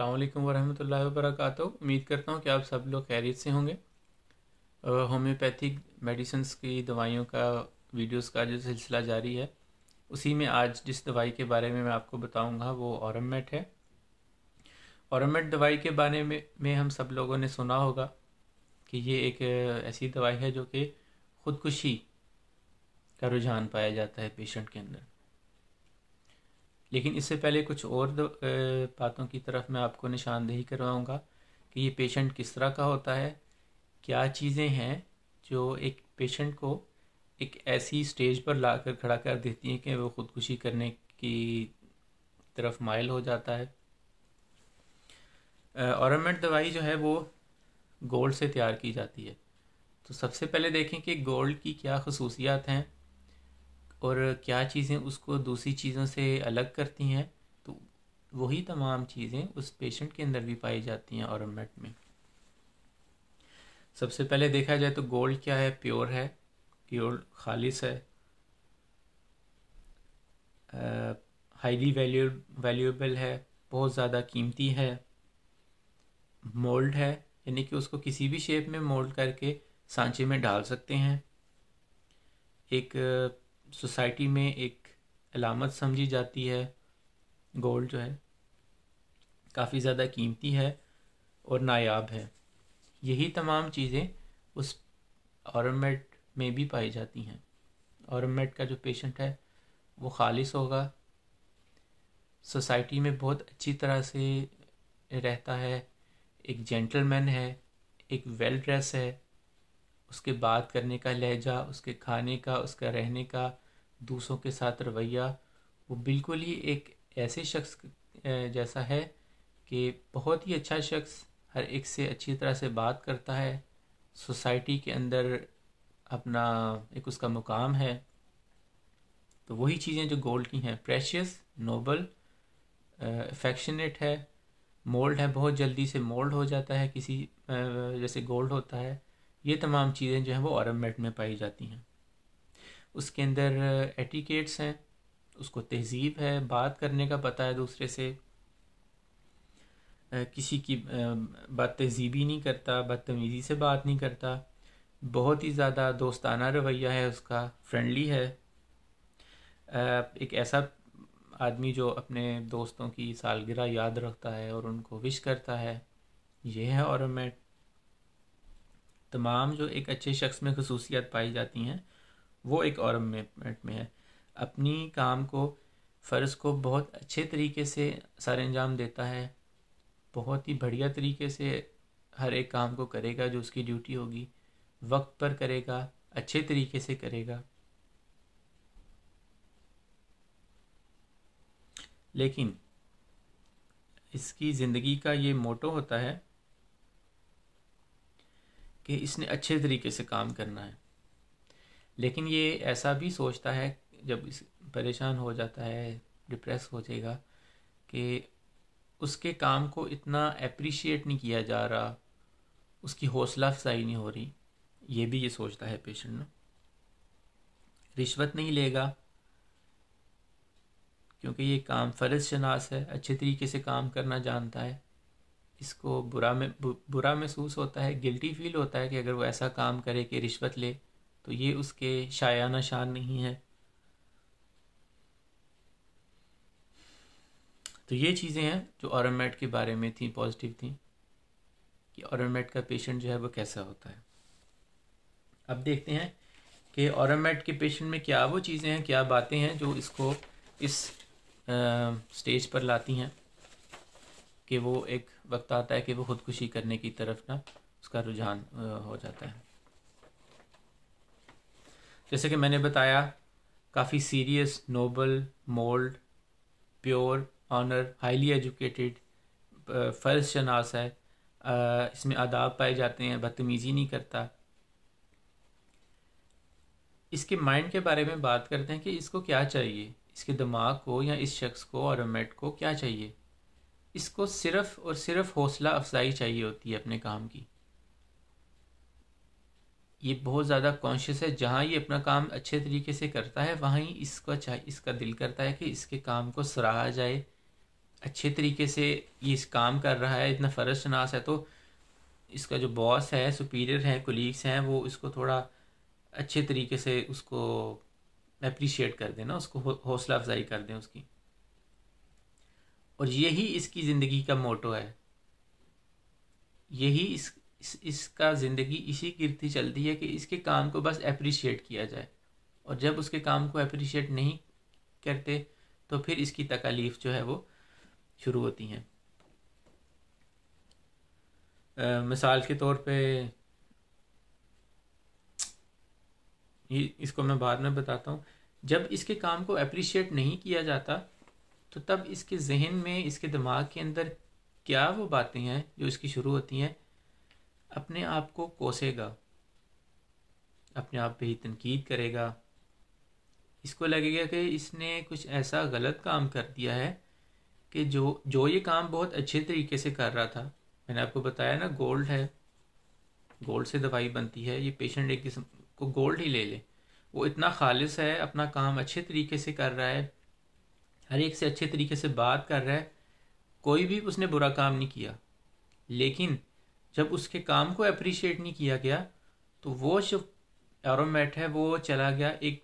अल्लाम वरहमल वर्क उम्मीद करता हूँ कि आप सब लोग खैरियत से होंगे होम्योपैथिक मेडिसन्स की दवाइयों का वीडियोस का जो सिलसिला जारी है उसी में आज जिस दवाई के बारे में मैं आपको बताऊंगा वो औरमेट है औरमेट दवाई के बारे में, में हम सब लोगों ने सुना होगा कि ये एक ऐसी दवाई है जो कि ख़ुदकुशी का रुझान पाया जाता है पेशेंट के अंदर लेकिन इससे पहले कुछ और बातों की तरफ मैं आपको निशानदेही करवाऊँगा कि ये पेशेंट किस तरह का होता है क्या चीज़ें हैं जो एक पेशेंट को एक ऐसी स्टेज पर ला कर खड़ा कर देती हैं कि वो ख़ुदकुशी करने की तरफ मायल हो जाता है औरमेंट दवाई जो है वो गोल्ड से तैयार की जाती है तो सबसे पहले देखें कि गोल्ड की क्या खसूसियात हैं और क्या चीज़ें उसको दूसरी चीज़ों से अलग करती हैं तो वही तमाम चीज़ें उस पेशेंट के अंदर भी पाई जाती हैं मेट में सबसे पहले देखा जाए तो गोल्ड क्या है प्योर है प्योर खालिश है हाईली वैल्यू वैल्यूएबल है बहुत ज़्यादा कीमती है मोल्ड है यानी कि उसको किसी भी शेप में मोल्ड करके सांचे में डाल सकते हैं एक सोसाइटी में एक अलामत समझी जाती है गोल्ड जो है काफ़ी ज़्यादा कीमती है और नायाब है यही तमाम चीज़ें उस औरमेट में भी पाई जाती हैं औरमेट का जो पेशेंट है वो खालिस होगा सोसाइटी में बहुत अच्छी तरह से रहता है एक जेंटलमैन है एक वेल ड्रेस है उसके बात करने का लहजा उसके खाने का उसका रहने का दूसरों के साथ रवैया वो बिल्कुल ही एक ऐसे शख्स जैसा है कि बहुत ही अच्छा शख्स हर एक से अच्छी तरह से बात करता है सोसाइटी के अंदर अपना एक उसका मुकाम है तो वही चीज़ें जो गोल्ड की हैं प्रेशियस नोबल अफेक्शनेट है मोल्ड है बहुत जल्दी से मोल्ड हो जाता है किसी जैसे गोल्ड होता है ये तमाम चीज़ें जो हैं वो औरम मेट में पाई जाती हैं उसके अंदर एटिकेट्स हैं उसको तहजीब है बात करने का पता है दूसरे से किसी की बात तहजीबी नहीं करता बदतमीज़ी से बात नहीं करता बहुत ही ज़्यादा दोस्ताना रवैया है उसका फ्रेंडली है एक ऐसा आदमी जो अपने दोस्तों की सालगिरह याद रखता है और उनको विश करता है ये है और मैट तमाम जो एक अच्छे शख्स में खसूसियात पाई जाती हैं वो एक और में है अपनी काम को फ़र्ज़ को बहुत अच्छे तरीके से सर अंजाम देता है बहुत ही बढ़िया तरीके से हर एक काम को करेगा जो उसकी ड्यूटी होगी वक्त पर करेगा अच्छे तरीके से करेगा लेकिन इसकी ज़िंदगी का ये मोटो होता है कि इसने अच्छे तरीके से काम करना है लेकिन ये ऐसा भी सोचता है जब इस परेशान हो जाता है डिप्रेस हो जाएगा कि उसके काम को इतना अप्रिशिएट नहीं किया जा रहा उसकी हौसला अफजाई नहीं हो रही ये भी ये सोचता है पेशेंट ना रिश्वत नहीं लेगा क्योंकि ये काम फ़र्ज शनास है अच्छे तरीके से काम करना जानता है इसको बुरा में बुरा महसूस होता है गिल्टी फील होता है कि अगर वो ऐसा काम करे कि रिश्वत ले तो ये उसके शायाना शान नहीं है तो ये चीज़ें हैं जो औरमेट के बारे में थी पॉजिटिव थी कि औरमेट का पेशेंट जो है वो कैसा होता है अब देखते हैं कि औरमेट के पेशेंट में क्या वो चीज़ें हैं क्या बातें हैं जो इसको इस आ, स्टेज पर लाती हैं कि वो एक वक्त आता है कि वो ख़ुदकुशी करने की तरफ ना उसका रुझान हो जाता है जैसे कि मैंने बताया काफ़ी serious noble mould pure honour highly educated फ़र्ज शनास है इसमें आदाब पाए जाते हैं बदतमीज़ी नहीं करता इसके माइंड के बारे में बात करते हैं कि इसको क्या चाहिए इसके दिमाग को या इस शख्स को और मेट को क्या चाहिए इसको सिर्फ और सिर्फ हौसला अफजाई चाहिए होती है अपने काम की ये बहुत ज़्यादा कॉन्शियस है जहाँ ये अपना काम अच्छे तरीके से करता है वहाँ ही इसका अच्छा, चाह इसका दिल करता है कि इसके काम को सराहा जाए अच्छे तरीके से ये इस काम कर रहा है इतना फ़र्ज शनास है तो इसका जो बॉस है सुपीरियर है कोलीग्स हैं वो इसको थोड़ा अच्छे तरीके से उसको अप्रिशिएट कर देना उसको हौसला अफजाई कर दें उसकी और यही इसकी ज़िंदगी का मोटो है यही इस, इस इसका ज़िंदगी इसी कीर्ति चलती है कि इसके काम को बस अप्रिशिएट किया जाए और जब उसके काम को अप्रिशिएट नहीं करते तो फिर इसकी तकालीफ जो है वो शुरू होती हैं मिसाल के तौर पे ये इसको मैं बाद में बताता हूँ जब इसके काम को अप्रिशिएट नहीं किया जाता तो तब इसके जहन में इसके दिमाग के अंदर क्या वो बातें हैं जो इसकी शुरू होती हैं अपने आप को कोसेगा अपने आप पे ही तनकीद करेगा इसको लगेगा कि इसने कुछ ऐसा गलत काम कर दिया है कि जो जो ये काम बहुत अच्छे तरीके से कर रहा था मैंने आपको बताया ना गोल्ड है गोल्ड से दवाई बनती है ये पेशेंट एक किस्म को गोल्ड ही ले ले वो इतना खालिश है अपना काम अच्छे तरीके से कर रहा है हर एक से अच्छे तरीके से बात कर रहा है कोई भी उसने बुरा काम नहीं किया लेकिन जब उसके काम को अप्रिशिएट नहीं किया गया तो वो जो एरोमेट है वो चला गया एक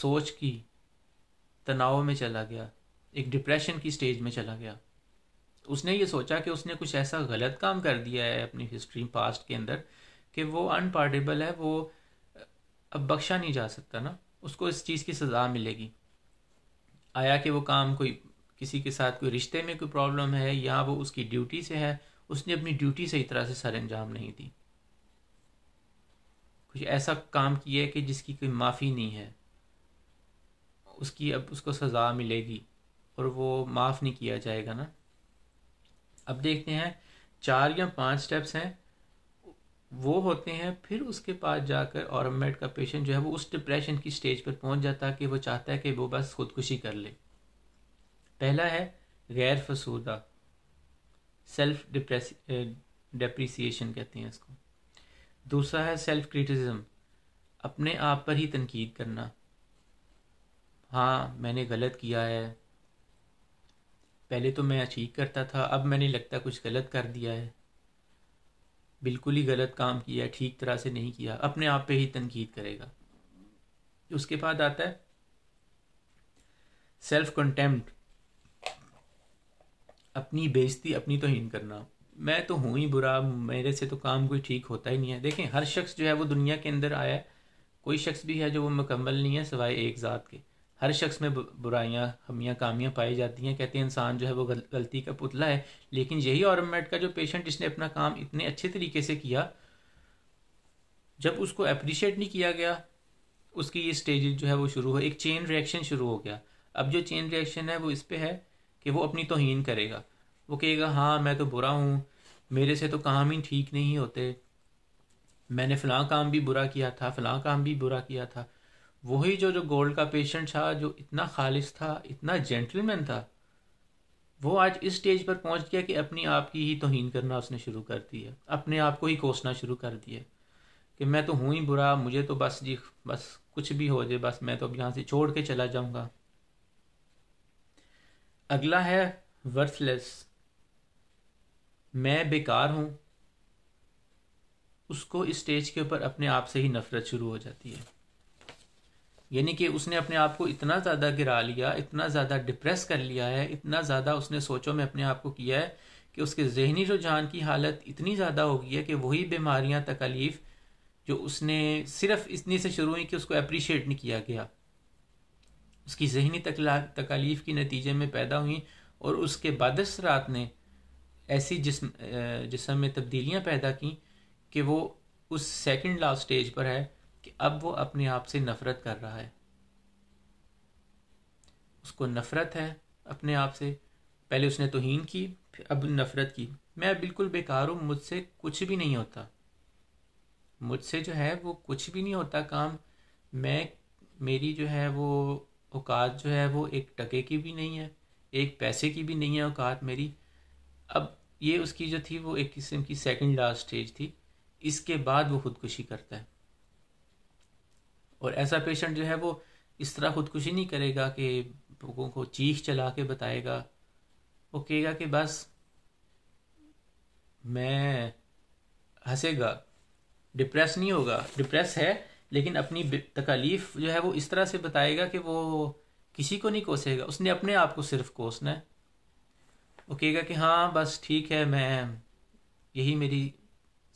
सोच की तनाव में चला गया एक डिप्रेशन की स्टेज में चला गया तो उसने ये सोचा कि उसने कुछ ऐसा गलत काम कर दिया है अपनी हिस्ट्री पास्ट के अंदर कि वो अनपार्टेबल है वो अब बख्शा नहीं जा सकता ना उसको इस चीज़ की सज़ा मिलेगी आया कि वो काम कोई किसी के साथ कोई रिश्ते में कोई प्रॉब्लम है या वो उसकी ड्यूटी से है उसने अपनी ड्यूटी सही तरह से सर अंजाम नहीं दी कुछ ऐसा काम किया है कि जिसकी कोई माफ़ी नहीं है उसकी अब उसको सज़ा मिलेगी और वो माफ़ नहीं किया जाएगा ना अब देखते हैं चार या पांच स्टेप्स हैं वो होते हैं फिर उसके पास जाकर औरमेट का पेशेंट जो है वो उस डिप्रेशन की स्टेज पर पहुंच जाता है कि वो चाहता है कि वो बस खुदकुशी कर ले पहला है गैर फसूदा सेल्फ डिप्रेस डिप्रिसिएशन कहते हैं इसको दूसरा है सेल्फ क्रिटिसिज्म अपने आप पर ही तनकीद करना हाँ मैंने गलत किया है पहले तो मैं ठीक करता था अब मैंने लगता कुछ गलत कर दिया है बिल्कुल ही गलत काम किया ठीक तरह से नहीं किया अपने आप पे ही तनकीद करेगा उसके बाद आता है सेल्फ कंटेम्प्ट अपनी बेइज्जती अपनी तो हीन करना मैं तो हूँ ही बुरा मेरे से तो काम कोई ठीक होता ही नहीं है देखें हर शख्स जो है वो दुनिया के अंदर आया है कोई शख्स भी है जो वो मुकम्मल नहीं है सिवाय एक ज़ात के हर शख्स में बुराइयाँ हमियाँ कामियाँ पाई जाती हैं कहते हैं इंसान जो है वो गलती का पुतला है लेकिन यही औरमेट का जो पेशेंट जिसने अपना काम इतने अच्छे तरीके से किया जब उसको अप्रिशिएट नहीं किया गया उसकी ये स्टेज जो है वो शुरू हो एक चेन रिएक्शन शुरू हो गया अब जो चेन रिएक्शन है वो इस पर है कि वो अपनी तोहन करेगा वो कहेगा हाँ मैं तो बुरा हूँ मेरे से तो काम ही ठीक नहीं होते मैंने फ़लाँ काम भी बुरा किया था फ़लाँ काम भी बुरा किया था वही जो जो गोल्ड का पेशेंट था जो इतना खालिश था इतना जेंटलमैन था वो आज इस स्टेज पर पहुंच गया कि अपनी आप की ही तोहन करना उसने शुरू कर दी है अपने आप को ही कोसना शुरू कर दिया कि मैं तो हूँ ही बुरा मुझे तो बस जी बस कुछ भी हो जाए बस मैं तो अब यहाँ से छोड़ के चला जाऊँगा अगला है वर्थलेस मैं बेकार हूँ उसको इस स्टेज के ऊपर अपने आप से ही नफरत शुरू हो जाती है यानी कि उसने अपने आप को इतना ज़्यादा गिरा लिया इतना ज़्यादा डिप्रेस कर लिया है इतना ज़्यादा उसने सोचों में अपने आप को किया है कि उसके जहनी रुझान की हालत इतनी ज़्यादा हो गई है कि वही बीमारियाँ तकलीफ़ जो उसने सिर्फ इतनी से शुरू हुई कि उसको अप्रिशिएट नहीं किया गया उसकी जहनी तकलीफ़ के नतीजे में पैदा हुई और उसके बाद रात ने ऐसी जिसम जिसम में तब्दीलियाँ पैदा की कि वो उस सेकंड लास्ट स्टेज पर है कि अब वो अपने आप से नफरत कर रहा है उसको नफरत है अपने आप से पहले उसने तोहन की फिर अब नफरत की मैं बिल्कुल बेकार हूँ मुझसे कुछ भी नहीं होता मुझसे जो है वो कुछ भी नहीं होता काम मैं मेरी जो है वो औकात जो है वो एक टके की भी नहीं है एक पैसे की भी नहीं है औकात मेरी अब ये उसकी जो थी वो एक किस्म की सेकंड लास्ट स्टेज थी इसके बाद वो खुदकुशी करता है और ऐसा पेशेंट जो है वो इस तरह खुदकुशी नहीं करेगा कि लोगों को चीख चला के बताएगा वो कहेगा कि बस मैं हंसेगा डिप्रेस नहीं होगा डिप्रेस है लेकिन अपनी तकालीफ जो है वो इस तरह से बताएगा कि वो किसी को नहीं कोसेगा उसने अपने आप को सिर्फ कोसना है वो कहेगा कि हाँ बस ठीक है मैं यही मेरी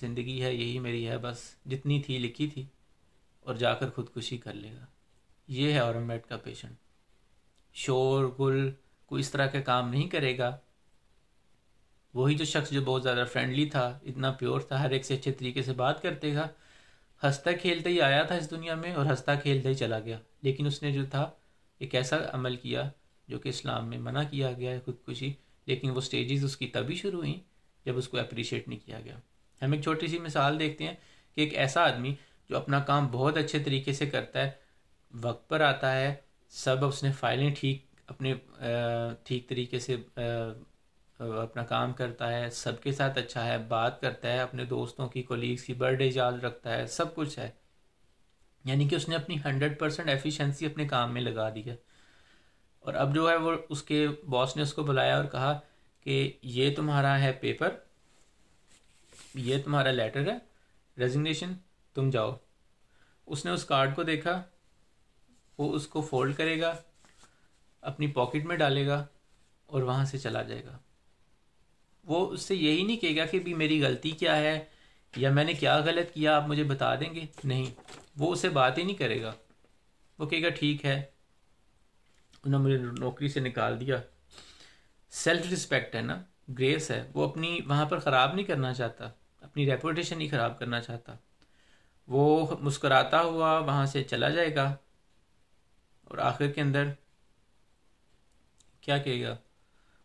ज़िंदगी है यही मेरी है बस जितनी थी लिखी थी और जाकर खुदकुशी कर लेगा ये है औरंगमेट का पेशेंट शोर गुल कोई इस तरह के काम नहीं करेगा वही जो शख्स जो बहुत ज़्यादा फ्रेंडली था इतना प्योर था हर एक से अच्छे तरीके से बात करते था हंसता खेलते ही आया था इस दुनिया में और हंसता खेलते ही चला गया लेकिन उसने जो था एक ऐसा अमल किया जो कि इस्लाम में मना किया गया है खुदकुशी लेकिन वो स्टेजेस उसकी तभी शुरू हुई जब उसको अप्रिशिएट नहीं किया गया हम एक छोटी सी मिसाल देखते हैं कि एक ऐसा आदमी जो अपना काम बहुत अच्छे तरीके से करता है वक्त पर आता है सब उसने फाइलें ठीक अपने ठीक तरीके से अपना काम करता है सबके साथ अच्छा है बात करता है अपने दोस्तों की कोलीग्स की बर्थडे याद रखता है सब कुछ है यानी कि उसने अपनी हंड्रेड परसेंट एफिशेंसी अपने काम में लगा दी है और अब जो है वो उसके बॉस ने उसको बुलाया और कहा कि ये तुम्हारा है पेपर ये तुम्हारा लेटर है रेजिग्नेशन तुम जाओ उसने उस कार्ड को देखा वो उसको फोल्ड करेगा अपनी पॉकेट में डालेगा और वहाँ से चला जाएगा वो उससे यही नहीं कहेगा कि भी मेरी गलती क्या है या मैंने क्या गलत किया आप मुझे बता देंगे नहीं वो उसे बात ही नहीं करेगा वो कहेगा ठीक है उन्होंने मुझे नौकरी से निकाल दिया सेल्फ रिस्पेक्ट है ना ग्रेस है वो अपनी वहाँ पर ख़राब नहीं करना चाहता अपनी रेपुटेशन नहीं ख़राब करना चाहता वो मुस्कराता हुआ वहाँ से चला जाएगा और आखिर के अंदर क्या कहेगा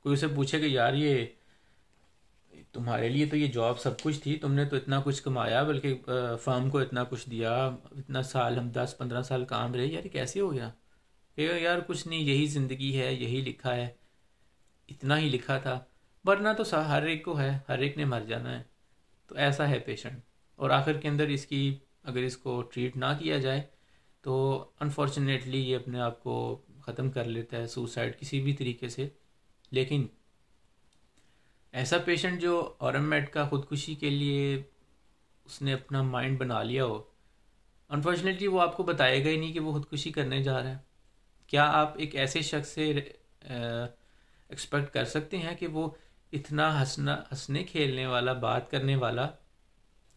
कोई उसे पूछेगा यार ये तुम्हारे लिए तो ये जॉब सब कुछ थी तुमने तो इतना कुछ कमाया बल्कि फर्म को इतना कुछ दिया इतना साल हम दस पंद्रह साल काम रहे यार कैसे हो गया कहेगा यार कुछ नहीं यही ज़िंदगी है यही लिखा है इतना ही लिखा था वरना तो हर एक को है हर एक ने मर जाना है तो ऐसा है पेशेंट और आखिर के अंदर इसकी अगर इसको ट्रीट ना किया जाए तो अनफॉर्चुनेटली ये अपने आप को ख़त्म कर लेता है सुसाइड किसी भी तरीके से लेकिन ऐसा पेशेंट जो औरमेट का ख़ुदकुशी के लिए उसने अपना माइंड बना लिया हो अनफॉर्चुनेटली वो आपको बताएगा ही नहीं कि वो ख़ुदकुशी करने जा रहा है क्या आप एक ऐसे शख्स से एक्सपेक्ट कर सकते हैं कि वो इतना हंसना हंसने खेलने वाला बात करने वाला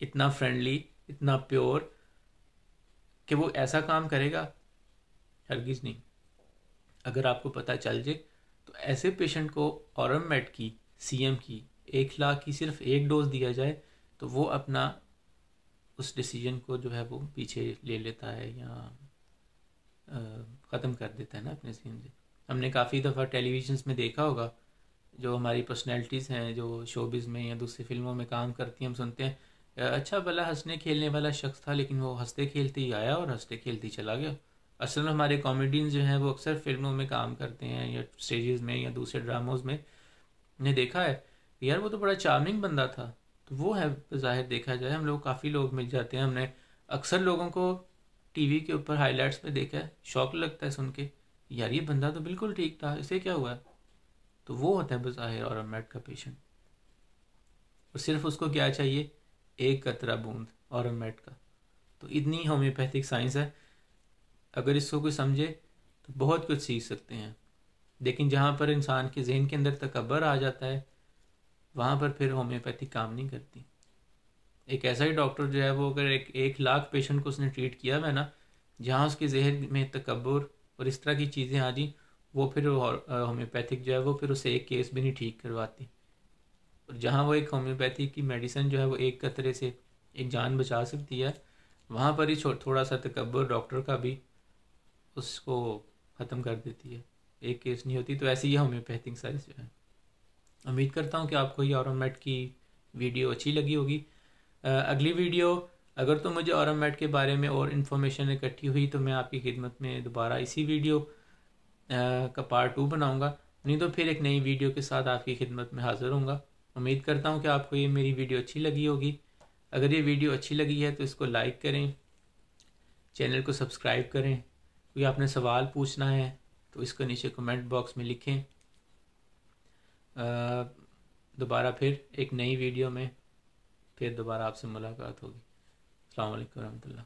इतना फ्रेंडली इतना प्योर कि वो ऐसा काम करेगा हरगिज नहीं अगर आपको पता चल जाए तो ऐसे पेशेंट को औरम मेट की सीएम की एक लाख की सिर्फ एक डोज दिया जाए तो वो अपना उस डिसीजन को जो है वो पीछे ले लेता है या ख़त्म कर देता है ना अपने सीन से हमने काफ़ी दफ़ा टेलीविजन्स में देखा होगा जो हमारी पर्सनैलिटीज़ हैं जो शोबिज़ में या दूसरी फिल्मों में काम करती हैं हम सुनते हैं अच्छा भला हंसने खेलने वाला शख्स था लेकिन वो हंसते खेलते ही आया और हंसते खेलते चला गया असल में हमारे कॉमेडियन जो हैं वो अक्सर फिल्मों में काम करते हैं या स्टेजेस में या दूसरे ड्रामोज में ने देखा है यार वो तो बड़ा चार्मिंग बंदा था तो वो है ज़ाहिर देखा जाए हम लोग काफ़ी लोग मिल जाते हैं हमने अक्सर लोगों को टीवी के ऊपर हाइलाइट्स में देखा है शौक लगता है सुन के यार ये बंदा तो बिल्कुल ठीक था इसे क्या हुआ तो वो होता है बज़ाहिर और मेट का पेशेंट और सिर्फ उसको क्या चाहिए एक कतरा बूंद और मेट का तो इतनी होम्योपैथिक साइंस है अगर इसको कोई समझे तो बहुत कुछ सीख सकते हैं लेकिन जहाँ पर इंसान के जहन के अंदर तकबर आ जाता है वहाँ पर फिर होम्योपैथी काम नहीं करती एक ऐसा ही डॉक्टर जो है वो अगर एक एक लाख पेशेंट को उसने ट्रीट किया हुआ है ना जहाँ उसके जहन में तकबर और इस तरह की चीज़ें आ जी वो फिर होम्योपैथिक जो है वो फिर उसे एक केस भी नहीं ठीक करवाती और जहाँ वो एक होम्योपैथी की मेडिसिन जो है वो एक कतरे से एक जान बचा सकती है वहाँ पर ही थोड़ा सा तकबर डॉक्टर का भी उसको ख़त्म कर देती है एक केस नहीं होती तो ऐसी ही होम्योपैथिक साइज जो है उम्मीद करता हूँ कि आपको ये औरमेट की वीडियो अच्छी लगी होगी अगली वीडियो अगर तो मुझे औरमेट के बारे में और इन्फॉर्मेशन इकट्ठी हुई तो मैं आपकी खिदमत में दोबारा इसी वीडियो का पार्ट टू बनाऊँगा नहीं तो फिर एक नई वीडियो के साथ आपकी खिदमत में हाज़िर होंगे उम्मीद करता हूँ कि आपको ये मेरी वीडियो अच्छी लगी होगी अगर ये वीडियो अच्छी लगी है तो इसको लाइक करें चैनल को सब्सक्राइब करें कोई आपने सवाल पूछना है तो इसको नीचे कमेंट बॉक्स में लिखें दोबारा फिर एक नई वीडियो में फिर दोबारा आपसे मुलाकात होगी अल्लाम वरहमल